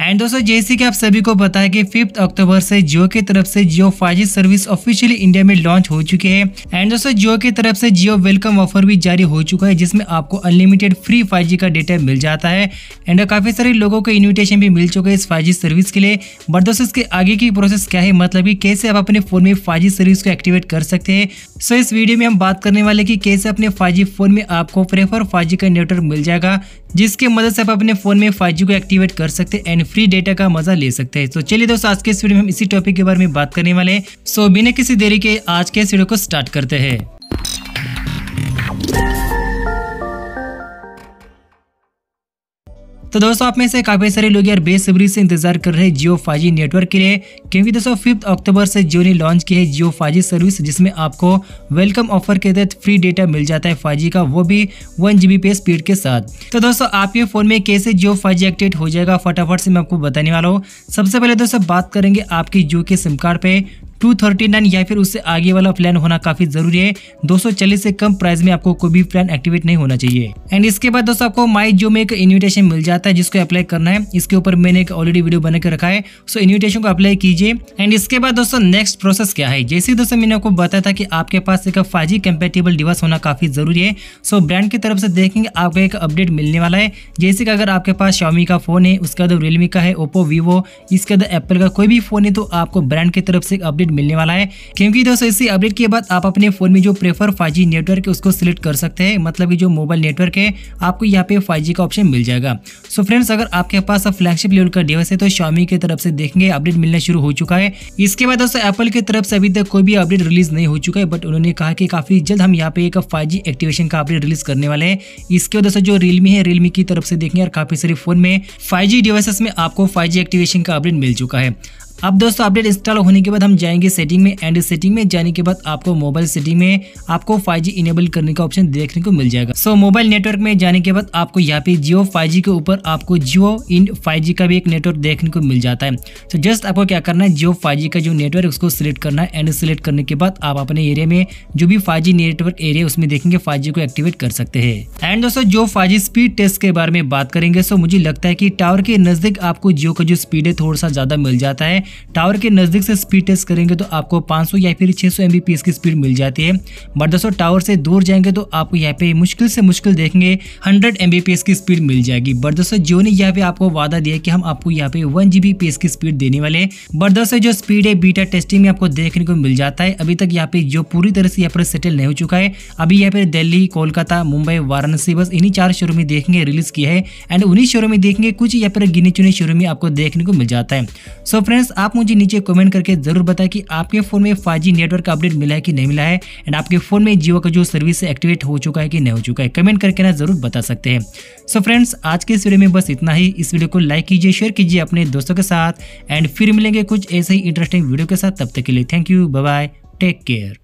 and दोस्तों जैसे कि आप सभी को पता है कि फिफ्थ अक्टूबर से जियो की तरफ से Jio five service officially India में लॉन्च हो चुकी है एंड दोस्तों जियो की तरफ से जियो वेलकम ऑफर भी जारी हो चुका है जिसमें आपको अनलिमिटेड फ्री फाइव का डेटा मिल जाता है एंड काफी सारे लोगों को इन्विटेशन भी मिल चुका है इस फाइव सर्विस के लिए बट दोस्तों इसके आगे की प्रोसेस क्या है मतलब की कैसे आप अपने फोन में फाइव सर्विस को एक्टिवेट कर सकते हैं सो इस वीडियो में हम बात करने वाले की कैसे अपने फाइव फोन में आपको प्रेफर फाइव का नेटवर्क मिल जाएगा जिसके मदद से आप अपने फोन में फाइव को एक्टिवेट कर सकते हैं एंड फ्री डेटा का मजा ले सकते हैं तो चलिए दोस्तों आज के इस वीडियो में हम इसी टॉपिक के बारे में बात करने वाले हैं सो बिना किसी देरी के आज के इस वीडियो को स्टार्ट करते हैं तो दोस्तों आप में से काफ़ी सारे लोग यार बेसब्री से इंतजार कर रहे जियो फाइव नेटवर्क के लिए क्योंकि दोस्तों फिफ्थ अक्टूबर से जियो ने लॉन्च की है जियो फाइव सर्विस जिसमें आपको वेलकम ऑफर के तहत फ्री डेटा मिल जाता है फाइव का वो भी वन जी स्पीड के साथ तो दोस्तों आपके फोन में कैसे जियो फाइव एक्टिवेट हो जाएगा फटाफट से मैं आपको बताने वाला हूँ सबसे पहले दोस्तों बात करेंगे आपकी जियो के सिम कार्ड पे 239 या फिर उससे आगे वाला प्लान होना काफी जरूरी है 240 से कम प्राइस में आपको कोई भी प्लान एक्टिवेट नहीं होना चाहिए एंड इसके बाद दोस्तों आपको माई जो में एक इन्विटेशन मिल जाता है जिसको अप्लाई करना है इसके ऊपर मैंने एक ऑलरेडी वीडियो बनाकर रखा है सो इन्विटेशन को अप्लाई कीजिए एंड इसके बाद दोस्तों नेक्स्ट प्रोसेस क्या है जैसे दोस्तों मैंने आपको बताया था कि आपके पास एक फाइव जी कंपेटेबल डिवाइस होना काफी जरूरी है सो ब्रांड की तरफ से देखेंगे आपको एक अपडेट मिलने वाला है जैसे कि अगर आपके पास शॉमी का फोन है उसके बाद रियलमी का है ओप्पो वीवो इसके बाद एप्पल का कोई भी फोन है तो आपको ब्रांड की तरफ से एक अपडेट अपडेट मिलने वाला है क्योंकि दोस्तों इसी अपडेट के बाद आप अपने फोन में जो प्रेफर फाइव नेटवर्क है उसको सिलेक्ट कर सकते हैं मतलब की जो मोबाइल नेटवर्क है आपको यहाँ पे फाइव का ऑप्शन मिल जाएगा सो फ्रेंड्स अगर आपके पास फ्लैगशिप लेवल का डिवाइस है तो शॉमी की तरफ से देखेंगे अपडेट मिलना शुरू हो चुका है इसके बाद दोस्तों एप्पल की तरफ से अभी तक कोई भी अपडेट रिलीज नहीं हो चुका है बट उन्होंने कहा कि काफी जल्द हम यहाँ पे एक फाइव एक्टिवेशन का अपडेट रिलीज करने वाले हैं इसके बाद जो रियलमी है रियलमी की तरफ से देखेंगे और काफी सारे फोन में फाइव डिवाइसेस में आपको फाइव एक्टिवेशन का अपडेट मिल चुका है अब दोस्तों अपडेट इंस्टॉल होने के बाद हम जाएंगे सेटिंग में एंड सेटिंग में जाने के बाद आपको मोबाइल सेटिंग में आपको 5G इनेबल करने का ऑप्शन देखने को मिल जाएगा सो मोबाइल नेटवर्क में जाने के बाद आपको यहाँ पे जियो 5G के ऊपर आपको जियो इन 5G का भी एक नेटवर्क देखने को मिल जाता है तो जस्ट आपको क्या करना है जियो फाइव का जो नेटवर्क उसको सिलेक्ट करना है एंड सिलेक्ट करने के बाद आप अपने एरिया में जो भी फाइव नेटवर्क एरिया उसमें देखेंगे फाइव को एक्टिवेट कर सकते हैं एंड दोस्तों जो फाइव स्पीड टेस्ट के बारे में बात करेंगे सो मुझे लगता है की टावर के नजदीक आपको जियो का जो स्पीड है थोड़ा सा ज्यादा मिल जाता है टावर के नज़दीक से स्पीड टेस्ट करेंगे तो आपको 500 या फिर 600 एम की स्पीड मिल जाती है बट दोस्तों टावर से दूर जाएंगे तो आपको यहाँ पे मुश्किल से मुश्किल देखेंगे हंड्रेड एम की स्पीड मिल जाएगी बट दोस्तों जियो ने यहाँ पे आपको वादा दिया कि हम आपको यहाँ पे वन जी की स्पीड देने वाले बट दोस्तों जो स्पीड है बीटा टेस्टिंग में आपको देखने को मिल जाता है अभी तक यहाँ पे जो पूरी तरह से यहाँ पर सेटल नहीं हो चुका है अभी यहाँ पे दिल्ली कोलकाता मुंबई वाराणसी बस इन्हीं चार शहरों में देखेंगे रिलीज किया है एंड उन्हीं शहरों में देखेंगे कुछ यहाँ पर गिने चुने शहरों में आपको देखने को मिल जाता है सो so फ्रेंड्स आप मुझे नीचे कमेंट करके ज़रूर बताएं कि आपके फ़ोन में फाइव नेटवर्क का अपडेट मिला है कि नहीं मिला है एंड आपके फ़ोन में जियो का जो सर्विस है एक्टिवेट हो चुका है कि नहीं हो चुका है कमेंट करके ना ज़रूर बता सकते हैं सो so फ्रेंड्स आज के इस वीडियो में बस इतना ही इस वीडियो को लाइक कीजिए शेयर कीजिए अपने दोस्तों के साथ एंड फिर मिलेंगे कुछ ऐसे ही इंटरेस्टिंग वीडियो के साथ तब तक के लिए thank you bye take care